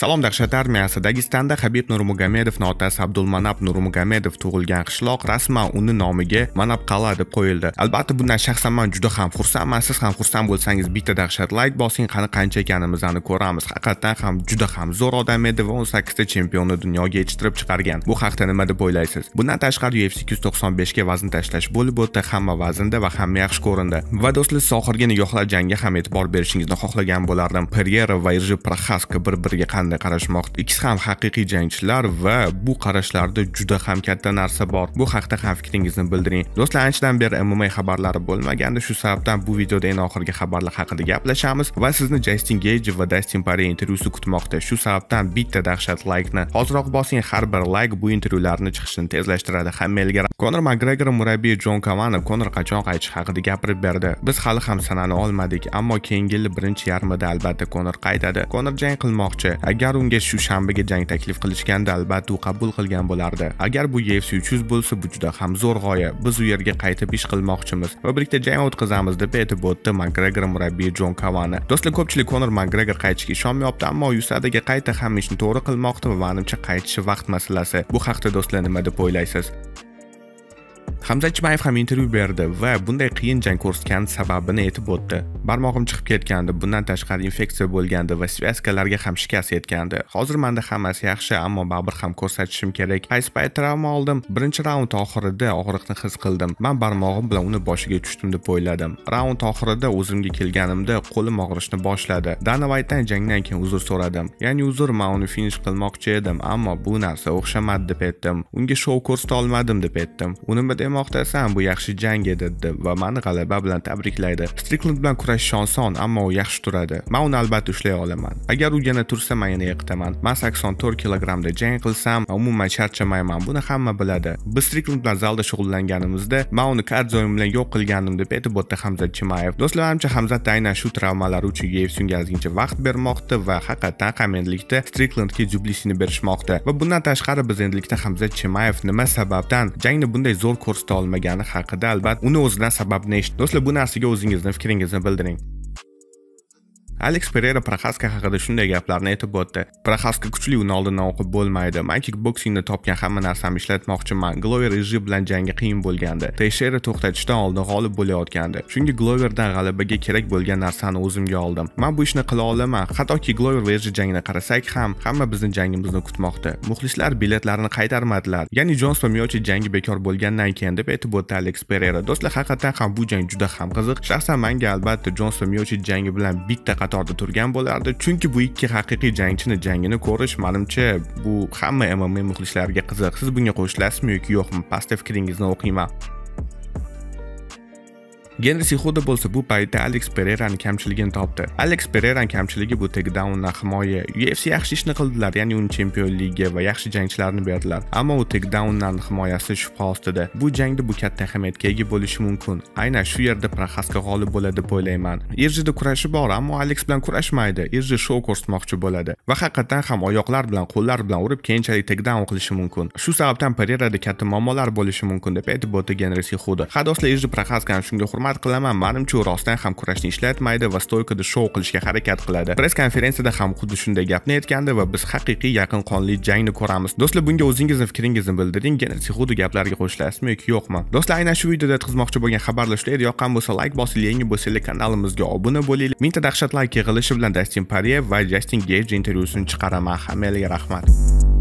Salom Dahshat armiyasi Dagistanda Habib nurmugamedovni otasi Abdulmanab nurmugamedov tug'ilgan qishloq rasman uni nomiga qala deb qo'yildi. Albatta bundan shaxsan man juda ham xursandman, siz ham xursand bo'lsangiz bitta dahshat like bosing, qani qancha ekanimizni ko'ramiz. Haqiqatan ham juda ham zo'r odam edi va 18 ta chempionni dunyoga yetishtirib chiqargan. Bu haqda nima deb o'ylaysiz? Bundan tashqari UFC 295 ga vazn tashlash bo'lib o'tdi, hamma vaznda va hamma yaxshi ko'rindi. Va do'stlar, oxirgi nigohlar jangga ham e'tibor berishingizni xohlagan bo'lardim. Pereira va Irji Prohaska bir-biriga qanday qanday qarashmoqda ikkisi ham haqiqiy jangchilar va bu qarashlarda juda ham katta narsa bor bu haqida ham fikringizni bildiring do'stlar anchadan beri mma xabarlari bo'lmagandi shu sababdan bu videoda eng oxirgi xabarlar haqida gaplashamiz va sizni jastin geyji va dastin pare intervyusi kutmoqda shu sababdan bitta dahshat laykni hozirroq bosing har bir layk bu intervyularni chiqishini tezlashtiradi hammalarga konor makgregor murabbiyi jon kamanov konor qachon qaytishi haqida gapirib berdi biz hali ham sanani olmadik ammo keyingi yil birinchi yarmida albatta konor qaytadi konor jang qilmoqchi agar unga shu shanbaga jang taklif qilishganda albatta u qabul qilgan bo'lardi agar bu ufc 300 bo'lsa bu juda ham zo'r g'oya biz u yerga qaytib ish qilmoqchimiz va birlikda jang o'tkazamiz deb aytib o'tdi makgregor murabbiyi jon kavani do'stlar ko'pchilik konor makgregor qaytishga ishonmayapti ammo usadaga qayta hamma ishni to'g'ri qilmoqda va manimcha qaytishi vaqt masalasi bu haqda do'stlar nima deb o'ylaysiz hamza chimayev ham intervyu berdi va bunday qiyin jang ko'rsatgani sababini aytib o'tdi barmog'im chiqib ketgandi bundan tashqari infeksiya bo'lgandi va svyaskalarga ham shikast yetgandi hozir manda hammasi yaxshi ammo baribir ham ko'rsatishim kerak qaysi payt travma oldim birinchi raund oxirida og'riqni his qildim man barmog'im bilan uni boshiga tushdim deb o'yladim raund oxirida o'zimga kelganimda qo'lim og'rishni boshladi dana vaytdan jangdan keyin uzr so'radim ya'ni uzr man uni finish qilmoqchi edim ammo bu narsa o'xshamadi deb aytdim unga shou ko'rsata olmadim deb aytdim nima demoqchi qilmoqda san bu yaxshi jang edi deb va mani g'alaba bilan tabriklaydi striklend bilan kurashish oson ammo u yaxshi turadi man uni albatta ushlay olaman agar u yana tursa man yana yiqitaman man sakson to'rt kilogrammda jang qilsam umuman charchamayman buni hamma biladi biz striklend bilan zalda shug'ullanganimizda man uni karzoyim bilan yo'q qilgandim deb aytib o'tdi hamzat chimayev do'stlar manimcha hamzat aynan shu travmalari uchun ufcga ozgincha vaqt bermoqda va haqiqatdan ham endilikda striklandga jublisini berishmoqda va bundan tashqari biz endilikda hamzat chimayev nima sababdan jangni bunday zo'r ko'rs tutolmagani haqida albatta uni o'zidan sababini eshitdi do'stlar bu narsaga o'zingizni fikringizni bildiring aleks Pereira proxaska haqida shunday gaplarni aytib o'tdi proxaska kuchli uni oldindan o'qib bo'lmaydi Men boksingni topgan hamma narsamni ishlatmoqchiman glover iji bilan jangi qiyin bo'lgandi teyshera to'xtatishdan oldin g'olib bo'layotgandi chunki gloverdan g'alabaga kerak bo'lgan narsani o'zimga oldim man bu ishni qila olaman hattoki glover va iji jangini qarasak ham hamma bizni jangimizni kutmoqda muxlislar biletlarini qaytarmadilar ya'ni jons va miochi jangi bekor bo'lgandan keyin deb aytib o'tdi aleks Pereira. do'stlar haqiqatdan ham bu jang juda ham qiziq shaxsan manga albatta jons va miochi jangi bilan bitta qatorda turgan bo'lardi chunki bu ikki haqiqiy jangchini jangini ko'rish manimcha bu hamma mma muxlislariga qiziq siz bunga qo'shilasizmi yoki yo'qmi pastda fikringizni o'qiyman Genrisi Xudo bo'lsa bu paytda Alex Pereirani kamchiligini topdi. Alex Pereirani kamchiligi bu na himoya. UFC yaxshi ishni qildilar, ya'ni uni chempionligiga va yaxshi jangchilarni berdilar. Ammo u na himoyasi shubha ostida. Bu jangda bu katta ahamiyatga ega bo'lishi mumkin. Aynan shu yerda Prohaska g'olib bo'ladi deb o'ylayman. Irjida kurashi bor, ammo Alex bilan kurashmaydi. Irji shou ko'rsatmoqchi bo'ladi va haqiqatan ham oyoqlar bilan, qo'llar bilan urib keyinchalik takedown qilishi mumkin. Shu sababdan Pereirada katta muammolar bo'lishi mumkin deb aytib o'tdi Genrisi Xudo. Ha do'stlar, Irji ham shunga hurmat tuhmat qilaman manimcha u rostdan ham kurashni ishlatmaydi va stoykada shou qilishga harakat qiladi press konferensiyada ham xuddi shunday gapni aytgandi va biz haqiqiy yaqin qonli jangni ko'ramiz do'stlar bunga o'zingizni fikringizni bildiring genasi xuddi gaplariga qo'shilasizmi yoki yo'qmi do'stlar aynan shu videoda yetkazmoqchi bo'lgan xabarlar shular yoqqan bo'lsa layk bosing yangi bo'lsanglar kanalimizga obuna bo'ling mingta dahshatlar yig'ilishi bilan dastin parye va jastin gej intervyusini chiqaraman hammalarga rahmat